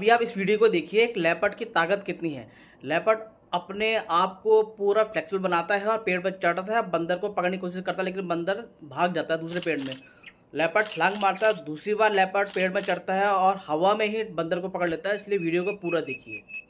अभी आप इस वीडियो को देखिए एक लेपर्ड की ताकत कितनी है लेपर्ड अपने आप को पूरा फ्लेक्सिबल बनाता है और पेड़ पर चढ़ता है बंदर को पकड़ने की कोशिश करता है लेकिन बंदर भाग जाता है दूसरे पेड़ में लेपर्ड छलांग मारता है दूसरी बार लेपर्ड पेड़ में चढ़ता है और हवा में ही बंदर को पकड़ लेता है इसलिए वीडियो को पूरा देखिए